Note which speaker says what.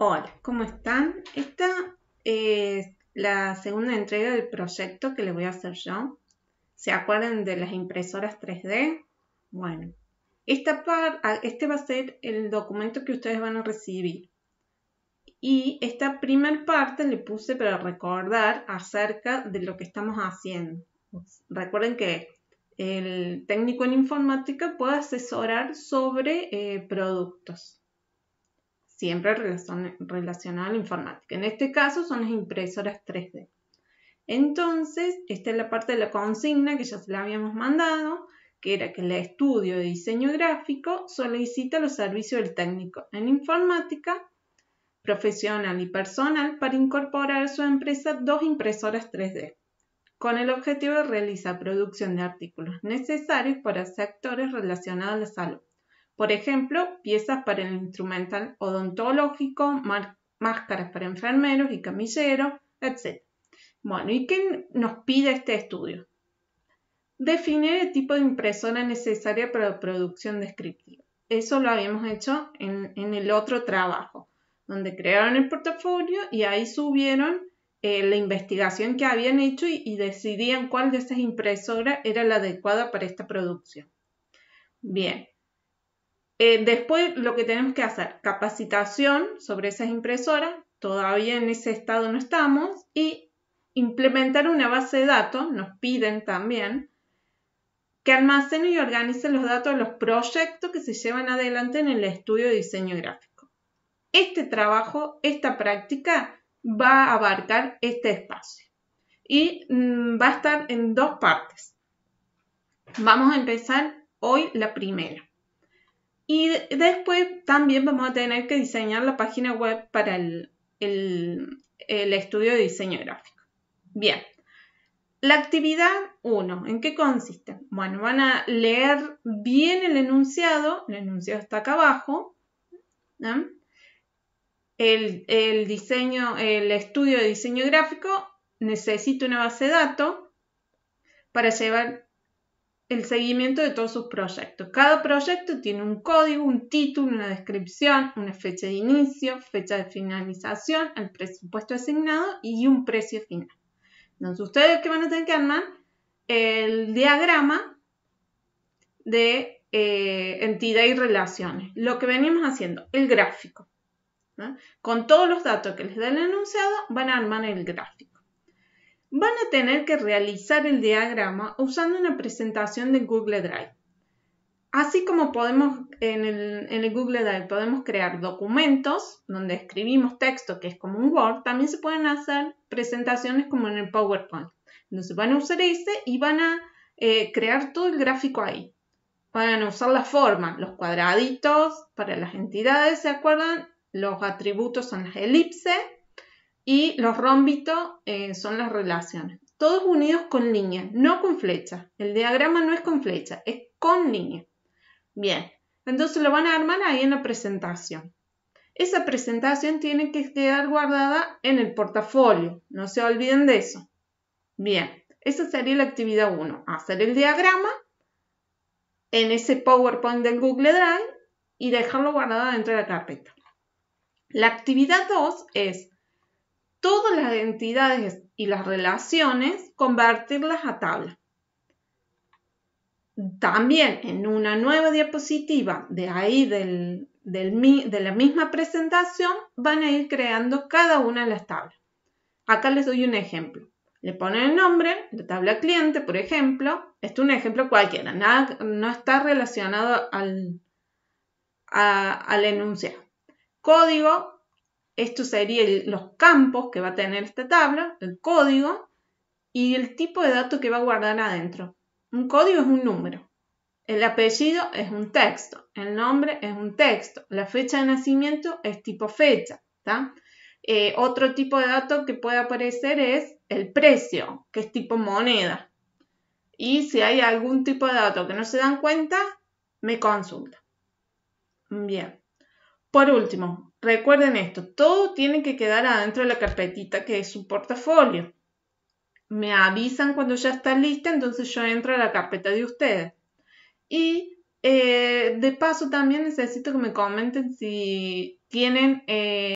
Speaker 1: Hola, ¿cómo están? Esta es la segunda entrega del proyecto que le voy a hacer yo. ¿Se acuerdan de las impresoras 3D? Bueno, esta ah, este va a ser el documento que ustedes van a recibir. Y esta primera parte le puse para recordar acerca de lo que estamos haciendo. Pues, recuerden que el técnico en informática puede asesorar sobre eh, productos siempre relacionado a la informática. En este caso son las impresoras 3D. Entonces, esta es la parte de la consigna que ya se la habíamos mandado, que era que el estudio de diseño gráfico solicita los servicios del técnico en informática profesional y personal para incorporar a su empresa dos impresoras 3D, con el objetivo de realizar producción de artículos necesarios para sectores relacionados a la salud por ejemplo, piezas para el instrumental odontológico, máscaras para enfermeros y camilleros, etc. Bueno, ¿y qué nos pide este estudio? Definir el tipo de impresora necesaria para la producción descriptiva. Eso lo habíamos hecho en, el otro trabajo, donde crearon el portafolio y ahí subieron eh, la investigación que habían hecho y, y decidían cuál de estas impresoras era la adecuada para esta producción. Bien, eh, después lo que tenemos que hacer, capacitación sobre esas impresoras, todavía en ese estado no estamos, y implementar una base de datos, nos piden también, que almacene y organice los datos de los proyectos que se llevan adelante en el estudio de diseño gráfico. Este trabajo, esta práctica va a abarcar este espacio y mm, va a estar en dos partes. Vamos a empezar hoy la primera. Y después también vamos a tener que diseñar la página web para el, estudio de diseño gráfico. Bien, la actividad 1, ¿en qué consiste? Bueno, van a leer bien el enunciado, el enunciado está acá abajo, el, diseño, el estudio de diseño gráfico necesita una base de datos para llevar el seguimiento de todos sus proyectos. Cada proyecto tiene un código, un título, una descripción, una fecha de inicio, fecha de finalización, el presupuesto asignado y un precio final. Entonces, ustedes que van a tener que armar el diagrama de eh, entidad y relaciones, lo que venimos haciendo, el gráfico. Con todos los datos que les da el enunciado, van a armar el gráfico van a tener que realizar el diagrama usando una presentación de Google Drive. Así como podemos en el, Google Drive podemos crear documentos donde escribimos texto que es como un Word, también se pueden hacer presentaciones como en el PowerPoint. Entonces van a usar ese y van a eh, crear todo el gráfico ahí. Van a usar la forma, los cuadraditos para las entidades, ¿se acuerdan? Los atributos son las elipses y los rómbitos eh, son las relaciones. Todos unidos con línea, no con flecha. El diagrama no es con flecha, es con línea. Bien, entonces lo van a armar ahí en la presentación. Esa presentación tiene que quedar guardada en el portafolio, no se olviden de eso. Bien, esa sería la actividad 1, hacer el diagrama en ese PowerPoint del Google Drive y dejarlo guardado dentro de la carpeta. La actividad 2 es todas las entidades y las relaciones, convertirlas a tabla. También en una nueva diapositiva de ahí del, de la misma presentación van a ir creando cada una de las tablas. Acá les doy un ejemplo. Le ponen el nombre, de tabla cliente, por ejemplo. Esto es un ejemplo cualquiera, nada, no está relacionado al, al enunciado. Código, esto sería los campos que va a tener esta tabla, el código y el tipo de dato que va a guardar adentro. Un código es un número, el apellido es un texto, el nombre es un texto, la fecha de nacimiento es tipo fecha. Eh, otro tipo de dato que puede aparecer es el precio, que es tipo moneda. Y si hay algún tipo de dato que no se dan cuenta, me consulta. Bien. Por último, Recuerden esto, todo tiene que quedar adentro de la carpetita que es su portafolio. Me avisan cuando ya está lista, entonces yo entro a la carpeta de ustedes. Y eh, de paso también necesito que me comenten si tienen... Eh,